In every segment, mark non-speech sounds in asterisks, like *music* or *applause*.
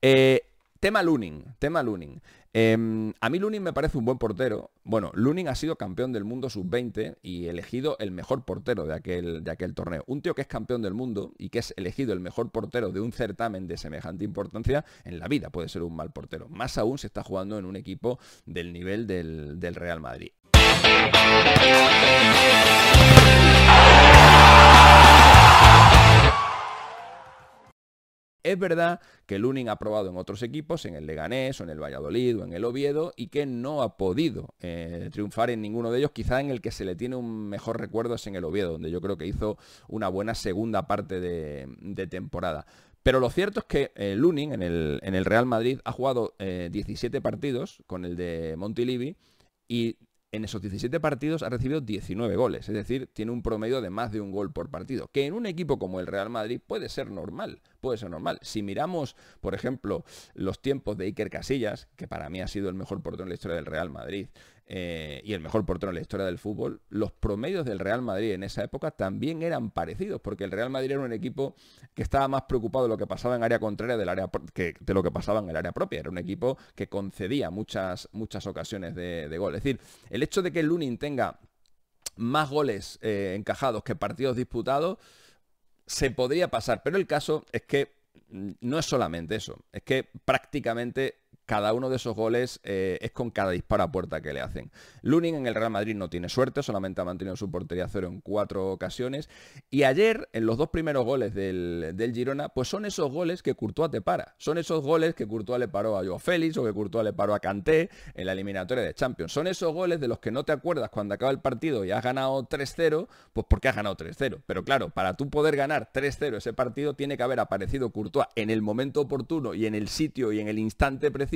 Eh, tema Luning, tema Luning. Em, a mí Luning me parece un buen portero. Bueno, Luning ha sido campeón del mundo sub-20 y elegido el mejor portero de aquel, de aquel torneo. Un tío que es campeón del mundo y que es elegido el mejor portero de un certamen de semejante importancia en la vida puede ser un mal portero. Más aún se está jugando en un equipo del nivel del, del Real Madrid. Es verdad que Lunin ha probado en otros equipos, en el Leganés o en el Valladolid o en el Oviedo, y que no ha podido eh, triunfar en ninguno de ellos. Quizá en el que se le tiene un mejor recuerdo es en el Oviedo, donde yo creo que hizo una buena segunda parte de, temporada. Pero lo cierto es que eh, Lunin en el, Real Madrid ha jugado 17 eh, partidos con el de Montilivi y en esos 17 partidos ha recibido 19 goles, es decir, tiene un promedio de más de un gol por partido, que en un equipo como el Real Madrid puede ser normal puede ser normal. Si miramos, por ejemplo, los tiempos de Iker Casillas, que para mí ha sido el mejor portero en la historia del Real Madrid, eh, y el mejor portero en la historia del fútbol, los promedios del Real Madrid en esa época también eran parecidos, porque el Real Madrid era un equipo que estaba más preocupado de lo que pasaba en área contraria que de lo que pasaba en el área propia. Era un equipo que concedía muchas, muchas ocasiones de, gol. Es decir, el hecho de que Lunin tenga más goles eh, encajados que partidos disputados se podría pasar, pero el caso es que mm, no es solamente eso, es que prácticamente cada uno de esos goles eh, es con cada disparo a puerta que le hacen. Lunin en el Real Madrid no tiene suerte, solamente ha mantenido su portería cero en cuatro ocasiones. Y ayer, en los dos primeros goles del, del Girona, pues son esos goles que Courtois te para. Son esos goles que Courtois le paró a Joao Félix o que Courtois le paró a Kanté en la eliminatoria de Champions. Son esos goles de los que no te acuerdas cuando acaba el partido y has ganado 3-0, pues porque has ganado 3-0. Pero claro, para tú poder ganar 3-0 ese partido, tiene que haber aparecido Courtois en el momento oportuno y en el sitio y en el instante preciso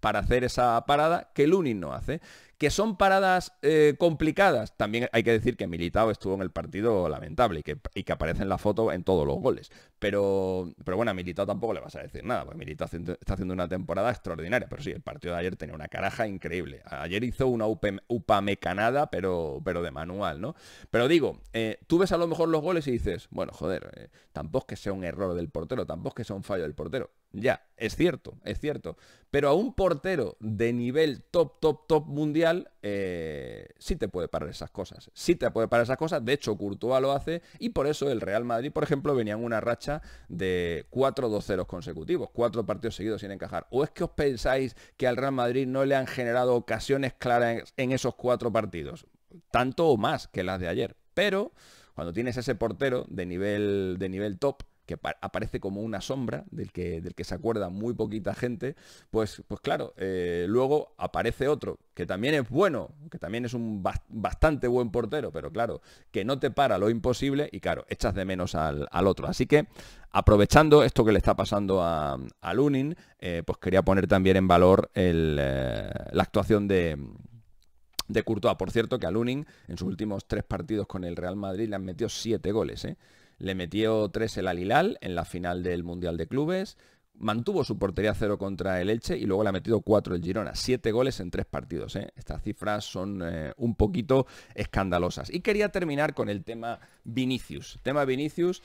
para hacer esa parada que Lunin no hace. Que son paradas eh, complicadas. También hay que decir que Militao estuvo en el partido lamentable y que, aparece en la foto en todos los goles. Pero, pero bueno, a Militao tampoco le vas a decir nada, porque Militao está haciendo una temporada extraordinaria. Pero sí, el partido de ayer tenía una caraja increíble. Ayer hizo una upamecanada, pero, pero de manual, ¿no? Pero digo, eh, tú ves a lo mejor los goles y dices, bueno, joder, eh, tampoco es que sea un error del portero, tampoco es que sea un fallo del portero. Ya, es cierto, es cierto. Pero a un portero de nivel top, top, top mundial, eh, sí te puede parar esas cosas. Sí te puede parar esas cosas. De hecho, Courtois lo hace y por eso el Real Madrid, por ejemplo, venía en una racha de 4-2-0 consecutivos, cuatro partidos seguidos sin encajar. ¿O es que os pensáis que al Real Madrid no le han generado ocasiones claras en esos cuatro partidos? Tanto o más que las de ayer. Pero cuando tienes ese portero de nivel, de nivel top, aparece como una sombra, del que, del que se acuerda muy poquita gente, pues, pues claro, eh, luego aparece otro, que también es bueno, que también es un bastante buen portero, pero claro, que no te para lo imposible y claro, echas de menos al, otro. Así que aprovechando esto que le está pasando a, Lunin, eh, pues quería poner también en valor eh, la actuación de de Courtois. Por cierto, que a Lunin en sus últimos tres partidos con el Real Madrid le han metido siete goles. Le metió tres el Alilal en la final del Mundial de Clubes. Mantuvo su portería cero contra el Elche y luego le ha metido cuatro el Girona. Siete goles en tres partidos. ¿eh? Estas cifras son eh, un poquito escandalosas. Y quería terminar con el tema Vinicius. Tema Vinicius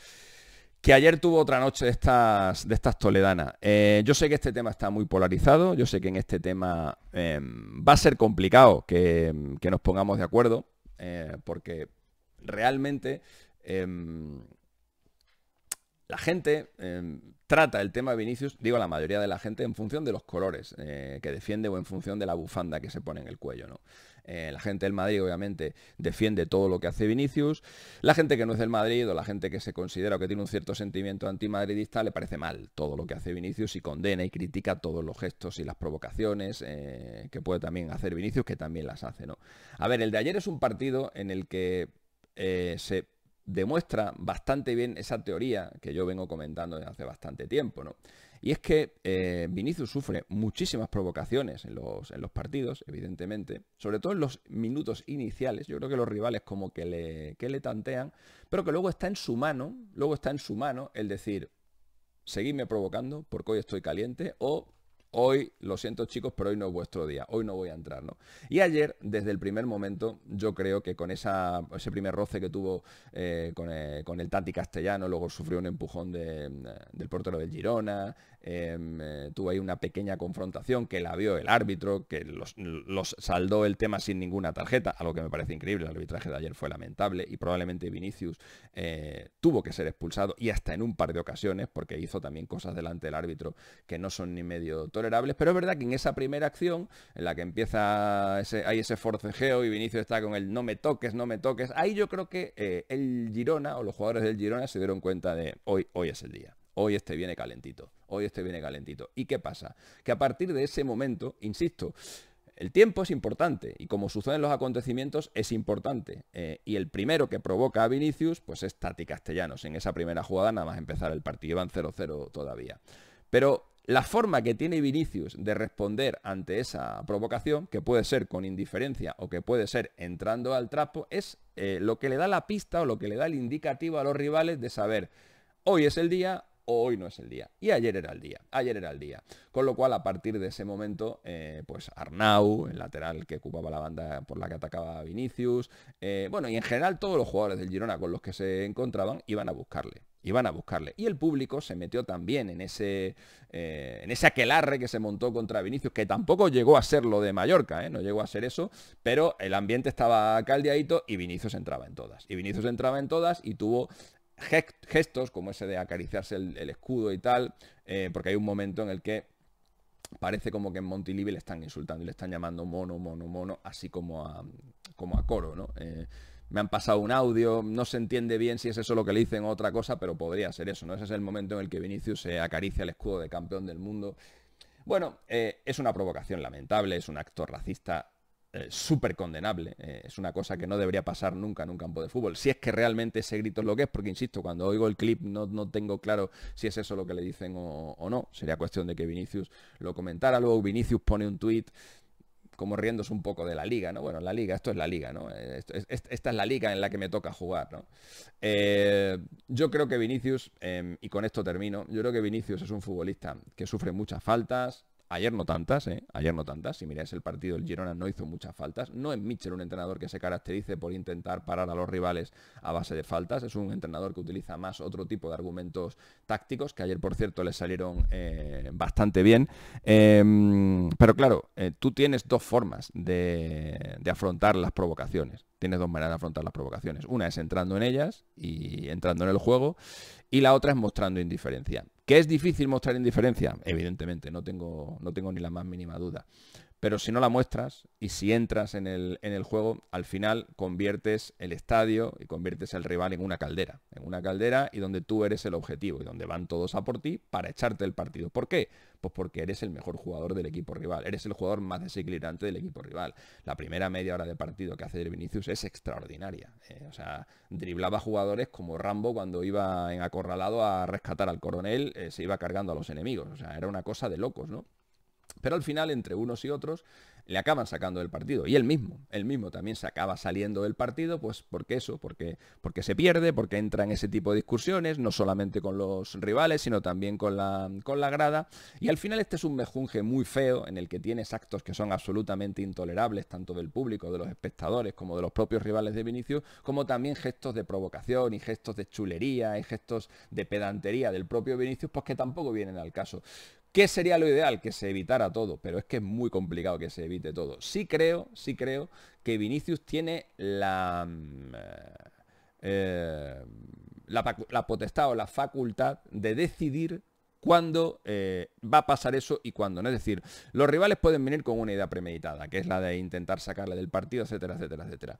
que ayer tuvo otra noche de estas, de estas toledanas. Eh, yo sé que este tema está muy polarizado, yo sé que en este tema em, va a ser complicado que, em, nos pongamos de acuerdo, porque realmente em, la gente em, trata el tema de Vinicius, digo la mayoría de la gente, en función de los colores eh, que defiende o en función de la bufanda que se pone en el cuello, ¿no? Eh, la gente del Madrid, obviamente, defiende todo lo que hace Vinicius. La gente que no es del Madrid o la gente que se considera o que tiene un cierto sentimiento antimadridista le parece mal todo lo que hace Vinicius y condena y critica todos los gestos y las provocaciones eh, que puede también hacer Vinicius, que también las hace, ¿no? A ver, el de ayer es un partido en el que se demuestra bastante bien esa teoría que yo vengo comentando desde hace bastante tiempo, Y es que eh, Vinicius sufre muchísimas provocaciones en los, en los, partidos, evidentemente, sobre todo en los minutos iniciales. Yo creo que los rivales como que le, le tantean, pero que luego está en su mano, luego está en su mano el decir, seguidme provocando porque hoy estoy caliente o hoy, lo siento chicos, pero hoy no es vuestro día, hoy no voy a entrar, ¿no? Y ayer, desde el primer momento, yo creo que con ese primer roce que tuvo eh, eh, con, el Tati Castellano, luego sufrió un empujón eh, del portero del Girona, Em, eh, tuvo ahí una pequeña confrontación que la vio el árbitro, que los, saldó el tema sin ninguna tarjeta, algo que me parece increíble, el arbitraje de ayer fue lamentable y probablemente Vinicius eh, tuvo que ser expulsado y hasta en un par de ocasiones porque hizo también cosas delante del árbitro que no son ni medio tolerables, pero es verdad que en esa primera acción en la que empieza ese, hay ese forcejeo y Vinicius está con el no me toques, no me toques, ahí yo creo que eh, el Girona o los jugadores del Girona se dieron cuenta de hoy, hoy es el día hoy este viene calentito, hoy este viene calentito. ¿Y qué pasa? Que a partir de ese momento, insisto, el tiempo es importante y como suceden los acontecimientos es importante. Eh, y el primero que provoca a Vinicius, pues es Tati Castellanos. En esa primera jugada, nada más empezar el partido, van 0-0 todavía. Pero la forma que tiene Vinicius de responder ante esa provocación, que puede ser con indiferencia o que puede ser entrando al trapo, es eh, lo que le da la pista o lo que le da el indicativo a los rivales de saber, hoy es el día, hoy no es el día. Y ayer era el día, ayer era el día. Con lo cual, a partir de ese momento, eh, pues Arnau, el lateral que ocupaba la banda por la que atacaba Vinicius, eh, bueno, y en general todos los jugadores del Girona con los que se encontraban iban a buscarle iban a buscarle. Y el público se metió también en ese, eh, en ese aquelarre que se montó contra Vinicius, que tampoco llegó a ser lo de Mallorca, ¿eh? no llegó a ser eso, pero el ambiente estaba caldeadito y Vinicius entraba en todas. Y Vinicius entraba en todas y tuvo gestos como ese de acariciarse el, escudo y tal, eh, porque hay un momento en el que parece como que en Montilivi le están insultando y le están llamando mono, mono, mono, así como a, como a coro, ¿no? Eh, me han pasado un audio, no se entiende bien si es eso lo que le dicen o otra cosa, pero podría ser eso, ¿no? Ese es el momento en el que Vinicius se acaricia el escudo de campeón del mundo. Bueno, eh, es una provocación lamentable, es un acto racista eh, súper condenable. Eh, es una cosa que no debería pasar nunca en un campo de fútbol. Si es que realmente ese grito es lo que es, porque insisto, cuando oigo el clip no, tengo claro si es eso lo que le dicen o, no. Sería cuestión de que Vinicius lo comentara. Luego Vinicius pone un tuit como riéndose un poco de la liga, ¿no? Bueno, la liga, esto es la liga, ¿no? Eh, esta es la liga en la que me toca jugar, ¿no? yo creo que Vinicius, em, y con esto termino, yo creo que Vinicius es un futbolista que sufre muchas faltas, Ayer no tantas, ¿eh? Ayer no tantas. Si miráis el partido, el Girona no hizo muchas faltas. No es Mitchell un entrenador que se caracterice por intentar parar a los rivales a base de faltas. Es un entrenador que utiliza más otro tipo de argumentos tácticos, que ayer, por cierto, le salieron eh, bastante bien. Em, pero claro, eh, tú tienes dos formas de afrontar las provocaciones tienes dos maneras de afrontar las provocaciones. Una es entrando en ellas y entrando en el juego y la otra es mostrando indiferencia. Que es difícil mostrar indiferencia, evidentemente, no tengo, no tengo ni la más mínima duda. Pero si no la muestras y si entras en el, juego, al final conviertes el estadio y conviertes al rival en una caldera. En una caldera y donde tú eres el objetivo y donde van todos a por ti para echarte el partido. ¿Por qué? Pues porque eres el mejor jugador del equipo rival. Eres el jugador más desequilibrante del equipo rival. La primera media hora de partido que hace Vinicius es extraordinaria. Eh, o sea, driblaba jugadores como Rambo cuando iba en acorralado a rescatar al coronel, eh, se iba cargando a los enemigos. O sea, era una cosa de locos, ¿no? Pero al final, entre unos y otros, le acaban sacando del partido. Y él mismo, él mismo también se acaba saliendo del partido, pues porque eso, porque, porque se pierde, porque entra en ese tipo de discusiones, no solamente con los rivales, sino también con la, con la grada. Y al final este es un mejunje muy feo en el que tienes actos que son absolutamente intolerables, tanto del público, de los espectadores, como de los propios rivales de Vinicius, como también gestos de provocación y gestos de chulería y gestos de pedantería del propio Vinicius, pues que tampoco vienen al caso. ¿Qué sería lo ideal? Que se evitara todo, pero es que es muy complicado que se evite todo. Sí creo, sí creo que Vinicius tiene la... Mm, eh, eh, la, potestad o la facultad de decidir cuándo eh, va a pasar eso y cuándo Es decir, los rivales pueden venir con una idea premeditada, que es la de intentar sacarle del partido, etcétera, etcétera, etcétera.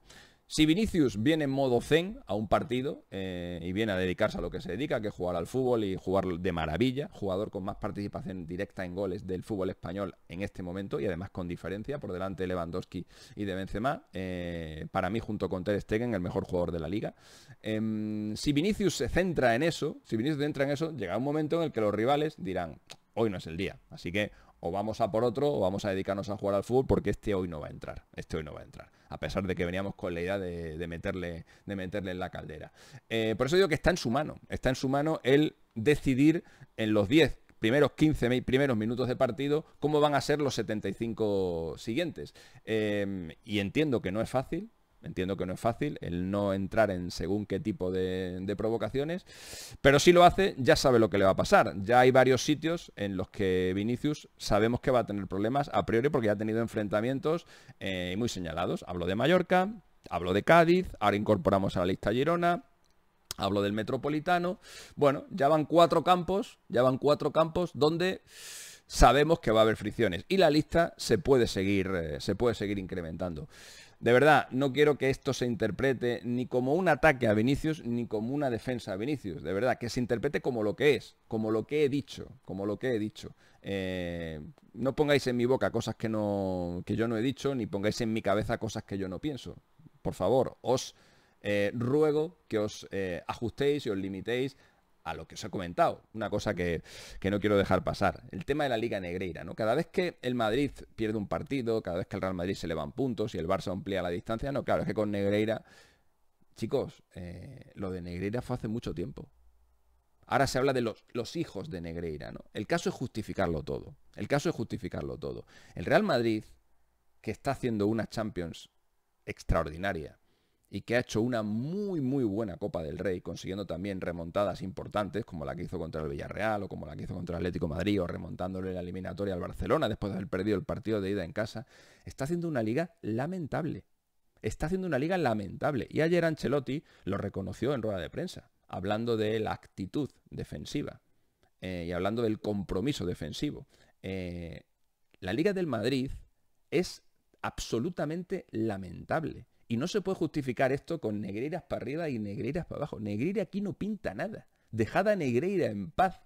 Si Vinicius viene en modo zen a un partido eh, y viene a dedicarse a lo que se dedica, que es jugar al fútbol y jugar de maravilla, jugador con más participación directa en goles del fútbol español en este momento y además con diferencia por delante de Lewandowski y de Benzema, eh, para mí junto con Ter Stegen el mejor jugador de la liga. Em, si Vinicius se centra en eso, si Vinicius se centra en eso, llega un momento en el que los rivales dirán, hoy no es el día, así que o vamos a por otro o vamos a dedicarnos a jugar al fútbol porque este hoy no va a entrar, este hoy no va a entrar, a pesar de que veníamos con la idea de, meterle, de meterle en la caldera. Eh, por eso digo que está en su mano, está en su mano el decidir en los 10 primeros 15 primeros minutos de partido, cómo van a ser los 75 siguientes. Eh, y entiendo que no es fácil, Entiendo que no es fácil el no entrar en según qué tipo de, provocaciones, pero si lo hace ya sabe lo que le va a pasar. Ya hay varios sitios en los que Vinicius sabemos que va a tener problemas a priori porque ya ha tenido enfrentamientos eh, muy señalados. Hablo de Mallorca, hablo de Cádiz, ahora incorporamos a la lista Girona, hablo del Metropolitano. Bueno, ya van cuatro campos, ya van cuatro campos donde sabemos que va a haber fricciones y la lista se puede seguir, eh, se puede seguir incrementando. De verdad, no quiero que esto se interprete ni como un ataque a Vinicius ni como una defensa a Vinicius. De verdad, que se interprete como lo que es, como lo que he dicho, como lo que he dicho. Eh, no pongáis en mi boca cosas que, no, que yo no he dicho, ni pongáis en mi cabeza cosas que yo no pienso. Por favor, os eh, ruego que os eh, ajustéis y os limitéis a lo que os he comentado, una cosa que, no quiero dejar pasar, el tema de la Liga Negreira, ¿no? Cada vez que el Madrid pierde un partido, cada vez que el Real Madrid se le van puntos y el Barça amplía la distancia, no, claro, es que con Negreira, chicos, eh, lo de Negreira fue hace mucho tiempo. Ahora se habla de los, hijos de Negreira, El caso es justificarlo todo. El caso es justificarlo todo. El Real Madrid, que está haciendo una Champions extraordinaria, y que ha hecho una muy muy buena Copa del Rey, consiguiendo también remontadas importantes, como la que hizo contra el Villarreal o como la que hizo contra el Atlético Madrid o remontándole la eliminatoria al Barcelona después de haber perdido el partido de ida en casa, está haciendo una liga lamentable. Está haciendo una liga lamentable. Y ayer Ancelotti lo reconoció en rueda de prensa, hablando de la actitud defensiva eh, y hablando del compromiso defensivo. Eh, la Liga del Madrid es absolutamente lamentable. Y no se puede justificar esto con negreras para arriba y negreras para abajo. Negreira aquí no pinta nada. Dejada a Negreira en paz.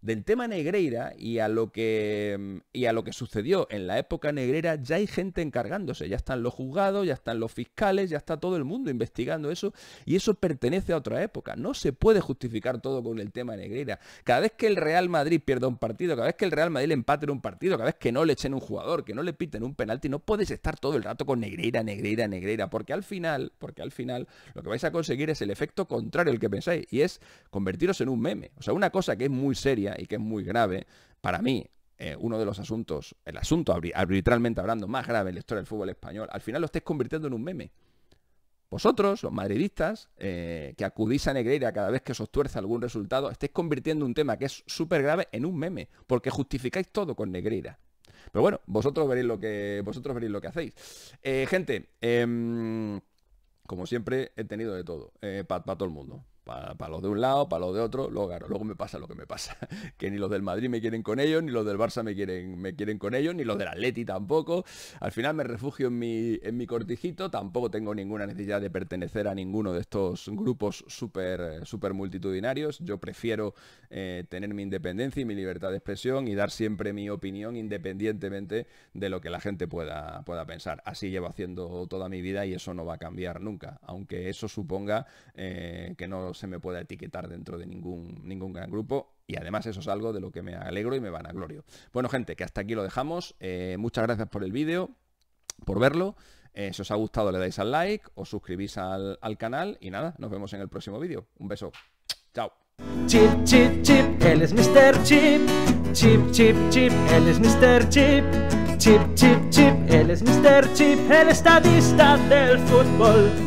Del tema Negreira y a, lo que, a lo que sucedió en la época negrera, ya hay gente encargándose, ya están los juzgados, ya están los fiscales, ya está todo el mundo investigando eso y eso pertenece a otra época. No se puede justificar todo con el tema Negreira. Cada vez que el Real Madrid pierda un partido, cada vez que el Real Madrid empate en un partido, cada vez que no le echen un jugador, que no le piten un penalti, no puedes estar todo el rato con Negreira, Negreira, Negreira, porque al final, porque al final lo que vais a conseguir es el efecto contrario al que pensáis y es convertiros en un meme. O sea, una cosa que es muy seria y que es muy grave, para mí, eh, uno de los asuntos, el asunto arbitralmente hablando más grave en la historia del fútbol español, al final lo estáis convirtiendo en un meme. Vosotros, los madridistas, eh, que acudís a Negreira cada vez que os tuerce algún resultado, estáis convirtiendo un tema que es súper grave en un meme, porque justificáis todo con Negreira. Pero bueno, vosotros veréis lo que, vosotros veréis lo que hacéis. Eh, gente, em, como siempre, he tenido de todo, para todo el mundo. Para, los de un lado, para los de otro, luego, luego me pasa lo que me pasa. *laughs* Que ni los del Madrid me quieren con ellos, ni los del Barça me quieren, me quieren con ellos, ni los del Atleti tampoco. Al final me refugio en mi, en mi cortijito, tampoco tengo ninguna necesidad de pertenecer a ninguno de estos grupos súper super multitudinarios. Yo prefiero eh, tener mi independencia y mi libertad de expresión y dar siempre mi opinión independientemente de lo que la gente pueda, pueda pensar. Así llevo haciendo toda mi vida y eso no va a cambiar nunca, aunque eso suponga eh, que no se me pueda etiquetar dentro de ningún, ningún gran grupo. Y además eso es algo de lo que me alegro y me van a glorio. Bueno, gente, que hasta aquí lo dejamos. Eh, muchas gracias por el vídeo, por verlo. Eh, si os ha gustado le dais al like, os suscribís al, al canal y nada, nos vemos en el próximo vídeo. Un beso. Chao. Chip, chip, chip, él es Mr. Chip. Chip, chip, chip, él es Mr. Chip. Chip, chip, chip, él es Mr. Chip, el estadista del fútbol.